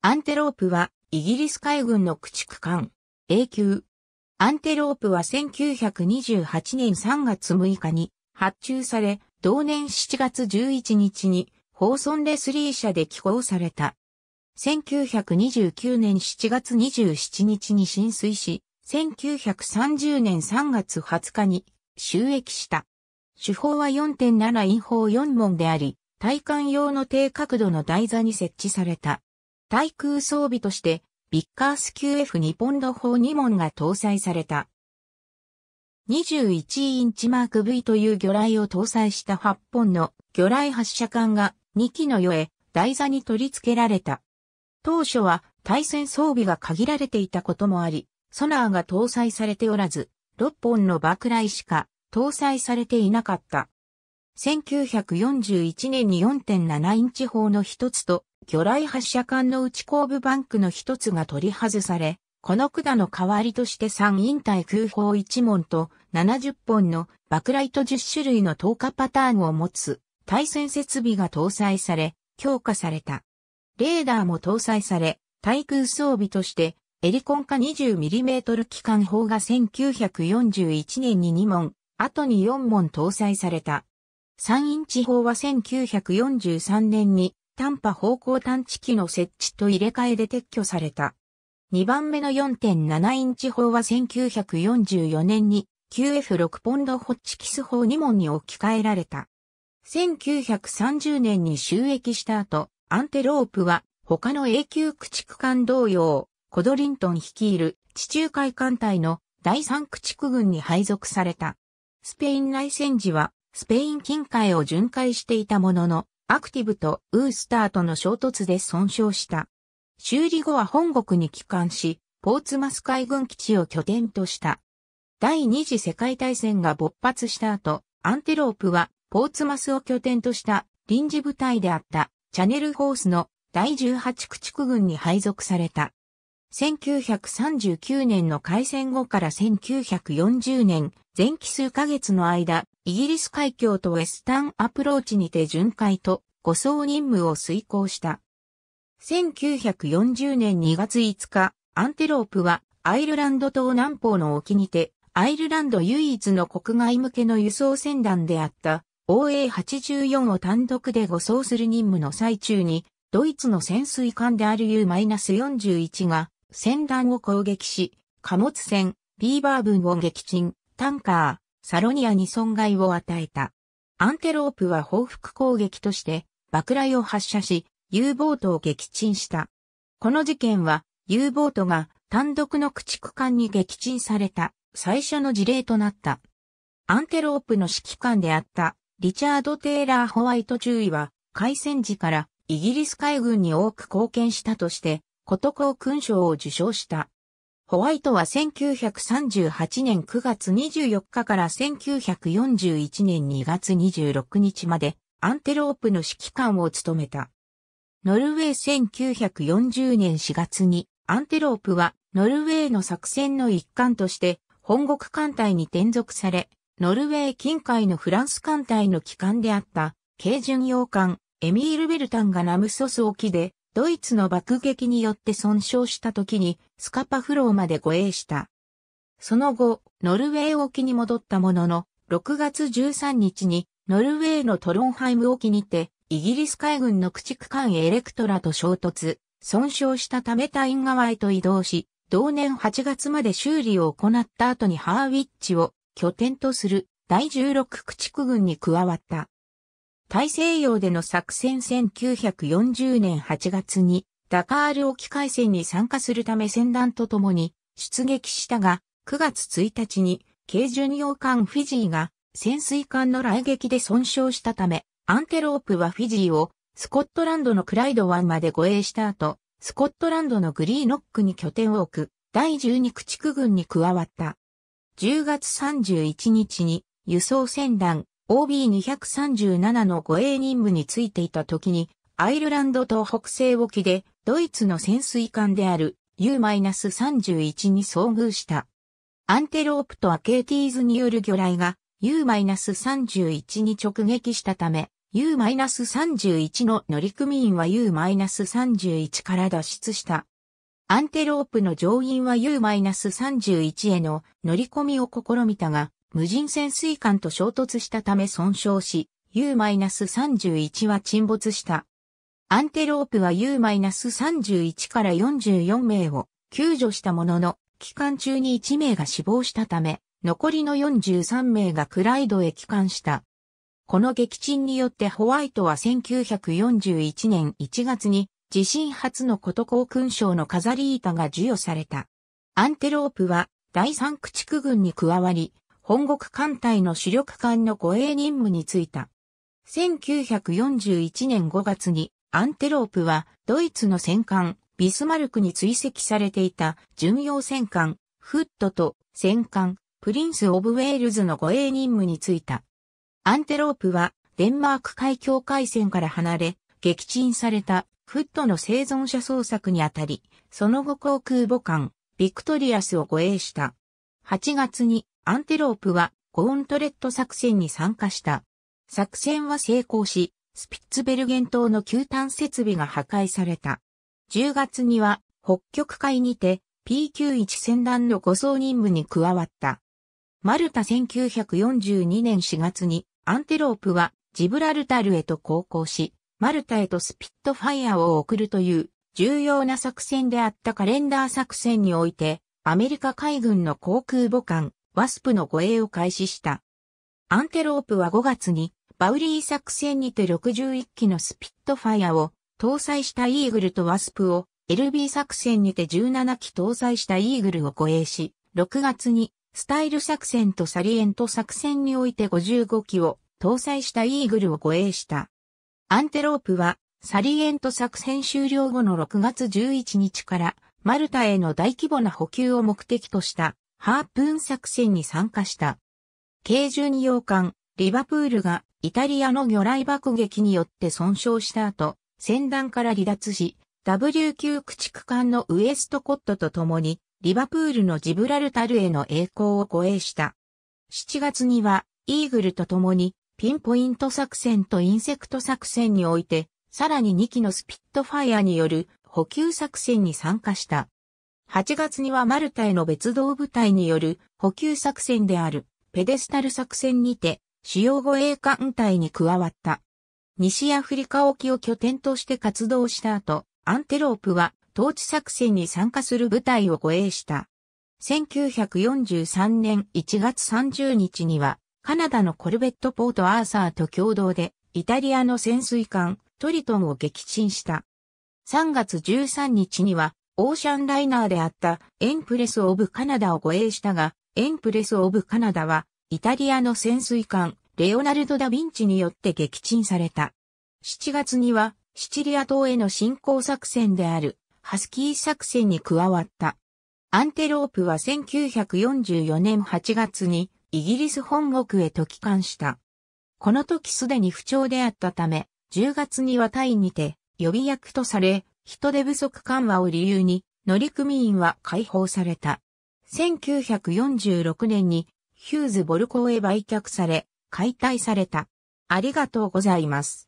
アンテロープはイギリス海軍の駆逐艦 A 級。アンテロープは1928年3月6日に発注され、同年7月11日にホーソンレスリー社で寄港された。1929年7月27日に浸水し、1930年3月20日に収益した。手法は4.7イン4門であり、体感用の低角度の台座に設置された。対空装備として、ビッカース QF2 ポンド砲2門が搭載された。21インチマーク V という魚雷を搭載した8本の魚雷発射管が2機の余へ台座に取り付けられた。当初は対戦装備が限られていたこともあり、ソナーが搭載されておらず、6本の爆雷しか搭載されていなかった。1941年に4.7インチ砲の一つと魚雷発射管の内後部バンクの一つが取り外され、この管の代わりとして3引対空砲1門と70本の爆ライト10種類の投下パターンを持つ対戦設備が搭載され、強化された。レーダーも搭載され、対空装備としてエリコン化 20mm 機関砲が1941年に2門、後に4門搭載された。3インチ砲は1943年に短波方向探知機の設置と入れ替えで撤去された。2番目の4.7インチ砲は1944年に QF6 ポンドホッチキス砲2門に置き換えられた。1930年に収益した後、アンテロープは他の永久駆逐艦同様、コドリントン率いる地中海艦隊の第三駆逐軍に配属された。スペイン内戦時はスペイン近海を巡回していたものの、アクティブとウースターとの衝突で損傷した。修理後は本国に帰還し、ポーツマス海軍基地を拠点とした。第二次世界大戦が勃発した後、アンテロープはポーツマスを拠点とした臨時部隊であったチャネルホースの第18駆逐軍に配属された。1939年の開戦後から1940年、前期数ヶ月の間、イギリス海峡とウェスタンアプローチにて巡回と護送任務を遂行した。1940年2月5日、アンテロープはアイルランド島南方の沖にて、アイルランド唯一の国外向けの輸送船団であった OA84 を単独で護送する任務の最中に、ドイツの潜水艦である U-41 が船団を攻撃し、貨物船ビーバー分を撃沈、タンカー、サロニアに損害を与えた。アンテロープは報復攻撃として爆雷を発射し、U ボートを撃沈した。この事件は U ボートが単独の駆逐艦に撃沈された最初の事例となった。アンテロープの指揮官であったリチャード・テイラー・ホワイト中尉は開戦時からイギリス海軍に多く貢献したとして、こと航勲章を受章した。ホワイトは1938年9月24日から1941年2月26日までアンテロープの指揮官を務めた。ノルウェー1940年4月にアンテロープはノルウェーの作戦の一環として本国艦隊に転属され、ノルウェー近海のフランス艦隊の機関であった軽巡洋艦エミール・ベルタンがナムソス沖でドイツの爆撃によって損傷した時にスカパフローまで護衛した。その後、ノルウェー沖に戻ったものの、6月13日にノルウェーのトロンハイム沖にて、イギリス海軍の駆逐艦エレクトラと衝突、損傷したため隊員側へと移動し、同年8月まで修理を行った後にハーウィッチを拠点とする第16駆逐軍に加わった。大西洋での作戦1940年8月に、ダカール沖海戦に参加するため船団と共に出撃したが、9月1日に、軽巡洋艦フィジーが潜水艦の来撃で損傷したため、アンテロープはフィジーをスコットランドのクライド湾まで護衛した後、スコットランドのグリーノックに拠点を置く第12駆逐軍に加わった。10月31日に輸送船団 OB237 の護衛任務についていた時に、アイルランド東北西沖で、ドイツの潜水艦である U-31 に遭遇した。アンテロープとアケーティーズによる魚雷が U-31 に直撃したため、U-31 の乗組員は U-31 から脱出した。アンテロープの乗員は U-31 への乗り込みを試みたが、無人潜水艦と衝突したため損傷し、U-31 は沈没した。アンテロープは U-31 から44名を救助したものの、期間中に1名が死亡したため、残りの43名がクライドへ帰還した。この撃沈によってホワイトは1941年1月に地震初のこと航勲章の飾り板が授与された。アンテロープは第三駆逐軍に加わり、本国艦隊の主力艦の護衛任務に就いた。1941年5月にアンテロープはドイツの戦艦ビスマルクに追跡されていた巡洋戦艦フットと戦艦プリンス・オブ・ウェールズの護衛任務に就いた。アンテロープはデンマーク海峡海戦から離れ撃沈されたフットの生存者捜索にあたり、その後航空母艦ビクトリアスを護衛した。8月にアンテロープはコーントレット作戦に参加した。作戦は成功し、スピッツベルゲン島の球炭設備が破壊された。10月には北極海にて p q 1船団の護送任務に加わった。マルタ1942年4月にアンテロープはジブラルタルへと航行し、マルタへとスピットファイアを送るという重要な作戦であったカレンダー作戦において、アメリカ海軍の航空母艦ワスプの護衛を開始した。アンテロープは5月にバウリー作戦にて61機のスピットファイアを搭載したイーグルとワスプを LB 作戦にて17機搭載したイーグルを護衛し、6月にスタイル作戦とサリエント作戦において55機を搭載したイーグルを護衛した。アンテロープはサリエント作戦終了後の6月11日からマルタへの大規模な補給を目的としたハープーン作戦に参加した。軽12洋艦、リバプールがイタリアの魚雷爆撃によって損傷した後、戦団から離脱し、W 級駆逐艦のウエストコットと共に、リバプールのジブラルタルへの栄光を護衛した。7月には、イーグルと共に、ピンポイント作戦とインセクト作戦において、さらに2機のスピットファイアによる補給作戦に参加した。8月にはマルタへの別動部隊による補給作戦であるペデスタル作戦にて主要護衛艦隊に加わった。西アフリカ沖を拠点として活動した後、アンテロープは統治作戦に参加する部隊を護衛した。1943年1月30日には、カナダのコルベットポートアーサーと共同で、イタリアの潜水艦トリトンを撃沈した。3月13日には、オーシャンライナーであったエンプレス・オブ・カナダを護衛したが、エンプレス・オブ・カナダは、イタリアの潜水艦、レオナルド・ダ・ヴィンチによって撃沈された。7月には、シチリア島への侵攻作戦である、ハスキー作戦に加わった。アンテロープは1944年8月に、イギリス本国へと帰還した。この時すでに不調であったため、10月にはタイにて、予備役とされ、人手不足緩和を理由に乗組員は解放された。1946年にヒューズ・ボルコーへ売却され、解体された。ありがとうございます。